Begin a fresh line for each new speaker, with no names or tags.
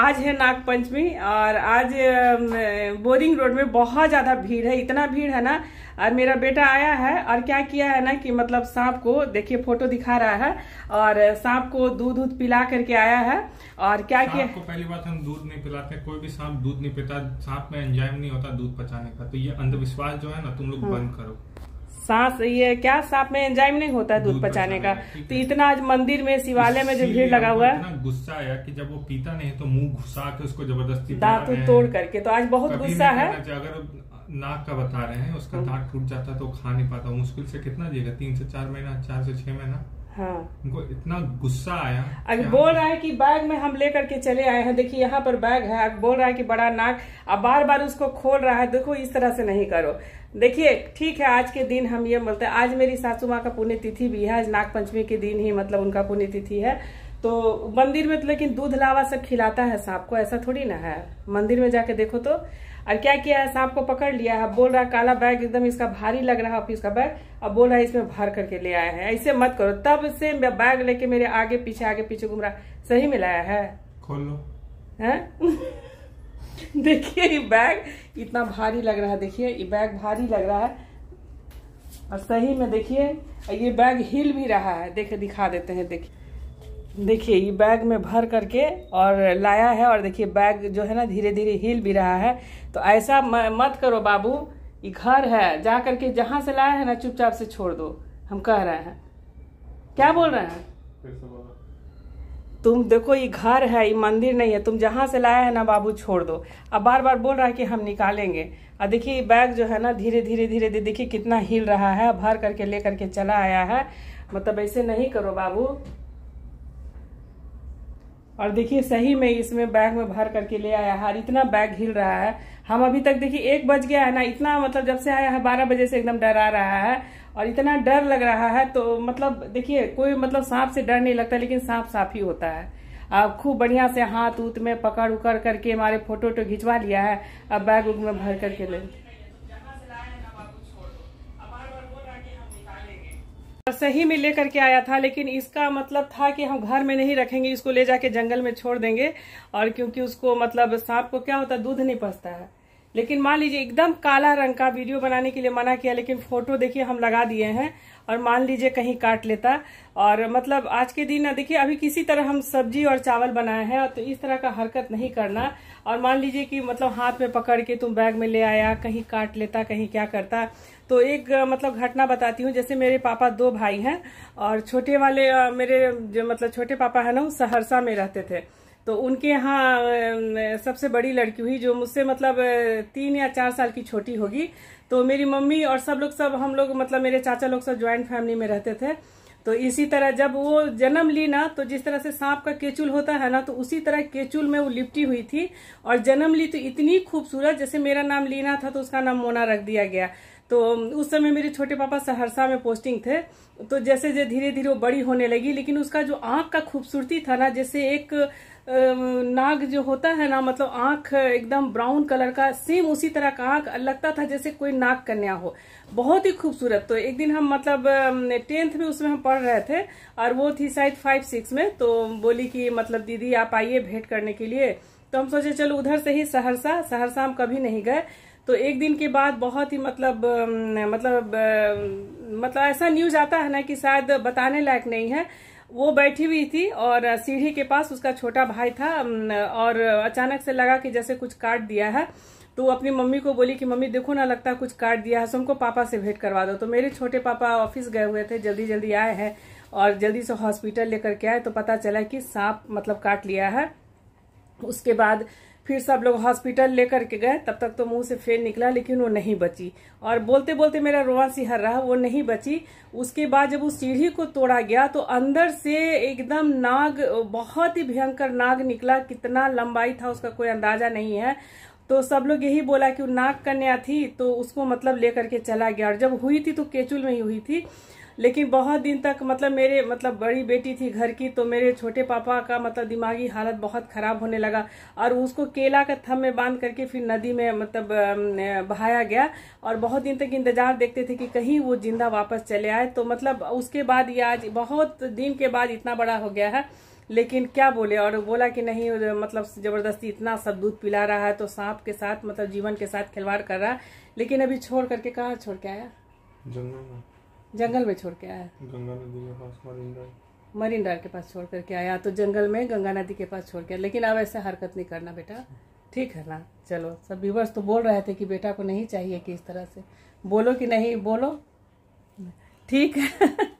आज है नाग पंचमी और आज बोरिंग रोड में बहुत ज़्यादा भीड़ है इतना भीड़ है ना और मेरा बेटा आया है और क्या किया है ना कि मतलब सांप को देखिए फोटो दिखा रहा है और सांप को दूध दूध पिला करके आया है और क्या किया को पहली बात हम दूध नहीं पिलाते कोई भी सांप दूध नहीं पीता सांप में एंजाइम नहीं होता दूध पचाने का तो ये अंधविश्वास जो है ना तुम लोग हाँ। बंद करो सांस ये क्या सांप में एंजाइम नहीं होता है दूध पचाने का तो इतना आज मंदिर में शिवालय में जो भीड़ लगा हुआ है गुस्सा आया कि जब वो पीता नहीं तो मुंह घुसा के उसको जबरदस्ती दांत तोड़ करके तो आज बहुत गुस्सा है अगर नाक का बता रहे हैं उसका हाँ। दांत टूट जाता तो खा नहीं पाता मुश्किल से कितना देगा तीन से चार महीना चार से छह महीना हाँ उनको इतना गुस्सा आया अगर बोल रहा है कि बैग में हम लेकर के चले आए हैं देखिए यहाँ पर बैग है बोल रहा है कि बड़ा नाक अब बार बार उसको खोल रहा है देखो इस तरह से नहीं करो देखिए ठीक है आज के दिन हम ये बोलते हैं आज मेरी सासू माँ का पुण्यतिथि भी है आज नागपंचमी के दिन ही मतलब उनका पुण्यतिथि है तो मंदिर में तो लेकिन दूध लावा सब खिलाता है सांप को ऐसा थोड़ी ना है मंदिर में जाके देखो तो और क्या किया है सांप को पकड़ लिया है बोल रहा काला बैग एकदम इसका भारी लग रहा है ऑफिस का बैग अब बोल रहा है इसमें भर करके ले आया है ऐसे मत करो तब से बैग लेके मेरे आगे पीछे आगे पीछे घूम रहा सही में लाया है खोल लो है देखिए ये बैग इतना भारी लग रहा है देखिए ये बैग भारी लग रहा है और सही में देखिए ये बैग हिल भी रहा है देखे दिखा देते हैं देखिए देखिए ये बैग में भर करके और लाया है और देखिए बैग जो है ना धीरे धीरे हिल भी रहा है तो ऐसा मत करो बाबू ये घर है जा करके जहाँ से लाया है ना चुपचाप से छोड़ दो हम कह रहे हैं क्या बोल रहे हैं तुम देखो ये घर है ये मंदिर नहीं है तुम जहाँ से लाया है ना बाबू छोड़ दो अब बार बार बोल रहा है कि हम निकालेंगे और देखिए बैग जो है ना धीरे धीरे धीरे धीरे देखिए कितना हिल रहा है भर करके ले करके चला आया है मतलब ऐसे नहीं करो बाबू और देखिए सही में इसमें बैग में भर करके ले आया है और इतना बैग हिल रहा है हम अभी तक देखिए एक बज गया है ना इतना मतलब जब से आया है बारह बजे से एकदम डरा रहा है और इतना डर लग रहा है तो मतलब देखिए कोई मतलब सांप से डर नहीं लगता लेकिन सांप साफ ही होता है अब खूब बढ़िया से हाथ उत में पकड़ उकड़ करके हमारे फोटो वोटो खिंचवा लिया है अब बैग उग में भर करके ले सही में लेकर के आया था लेकिन इसका मतलब था कि हम घर में नहीं रखेंगे इसको ले जाके जंगल में छोड़ देंगे और क्योंकि उसको मतलब सांप को क्या होता दूध नहीं पसता है लेकिन मान लीजिए एकदम काला रंग का वीडियो बनाने के लिए मना किया लेकिन फोटो देखिए हम लगा दिए हैं और मान लीजिए कहीं काट लेता और मतलब आज के दिन ना देखिए अभी किसी तरह हम सब्जी और चावल बनाए हैं तो इस तरह का हरकत नहीं करना और मान लीजिए कि मतलब हाथ में पकड़ के तुम बैग में ले आया कहीं काट लेता कहीं क्या करता तो एक मतलब घटना बताती हूँ जैसे मेरे पापा दो भाई हैं और छोटे वाले मेरे जो मतलब छोटे पापा है ना सहरसा में रहते थे तो उनके यहाँ सबसे बड़ी लड़की हुई जो मुझसे मतलब तीन या चार साल की छोटी होगी तो मेरी मम्मी और सब लोग सब हम लोग मतलब मेरे चाचा लोग सब ज्वाइंट फैमिली में रहते थे तो इसी तरह जब वो जन्म ली ना तो जिस तरह से सांप का केचुल होता है ना तो उसी तरह केचुल में वो लिपटी हुई थी और जन्म ली तो इतनी खूबसूरत जैसे मेरा नाम लीना था तो उसका नाम मोना रख दिया गया तो उस समय मेरे छोटे पापा सहरसा में पोस्टिंग थे तो जैसे जैसे धीरे धीरे वो बड़ी होने लगी लेकिन उसका जो आंख का खूबसूरती था ना जैसे एक नाग जो होता है ना मतलब आंख एकदम ब्राउन कलर का सेम उसी तरह का आंख लगता था जैसे कोई नाग कन्या हो बहुत ही खूबसूरत तो एक दिन हम मतलब टेंथ में उसमें हम पढ़ रहे थे और वो थी शायद फाइव सिक्स में तो बोली कि मतलब दीदी आप आइए भेंट करने के लिए तो हम सोचे चलो उधर से ही सहरसा सहरसा हम कभी नहीं गए तो एक दिन के बाद बहुत ही मतलब मतलब मतलब ऐसा न्यूज आता है ना कि शायद बताने लायक नहीं है वो बैठी हुई थी और सीढ़ी के पास उसका छोटा भाई था और अचानक से लगा कि जैसे कुछ काट दिया है तो वो अपनी मम्मी को बोली कि मम्मी देखो ना लगता कुछ काट दिया है सो हमको पापा से भेंट करवा दो तो मेरे छोटे पापा ऑफिस गए हुए थे जल्दी जल्दी आए हैं और जल्दी से हॉस्पिटल लेकर के आए तो पता चला कि सांप मतलब काट लिया है उसके बाद फिर सब लोग हॉस्पिटल लेकर के गए तब तक तो मुंह से फेन निकला लेकिन वो नहीं बची और बोलते बोलते मेरा रोआ सिहर रहा वो नहीं बची उसके बाद जब उस सीढ़ी को तोड़ा गया तो अंदर से एकदम नाग बहुत ही भयंकर नाग निकला कितना लंबाई था उसका कोई अंदाजा नहीं है तो सब लोग यही बोला कि वो नाग कन्या थी तो उसको मतलब लेकर के चला गया और जब हुई थी तो केचुल में ही हुई थी लेकिन बहुत दिन तक मतलब मेरे मतलब बड़ी बेटी थी घर की तो मेरे छोटे पापा का मतलब दिमागी हालत बहुत खराब होने लगा और उसको केला का थम में बांध करके फिर नदी में मतलब बहाया गया और बहुत दिन तक इंतजार देखते थे कि कहीं वो जिंदा वापस चले आए तो मतलब उसके बाद ये आज बहुत दिन के बाद इतना बड़ा हो गया है लेकिन क्या बोले और बोला कि नहीं मतलब ज़बरदस्ती इतना सब दूध पिला रहा है तो सांप के साथ मतलब जीवन के साथ खिलवाड़ कर रहा है लेकिन अभी छोड़ करके कहाँ छोड़ के आया जंगल में जंगल में छोड़ के आया गंगा नदी के पास मरीन ड्राइव मरीन ड्राइव के पास छोड़ करके आया तो जंगल में गंगा नदी के पास छोड़ के लेकिन अब ऐसे हरकत नहीं करना बेटा ठीक है ना चलो सब व्यूवर्स तो बोल रहे थे कि बेटा को नहीं चाहिए कि इस तरह से बोलो कि नहीं बोलो ठीक है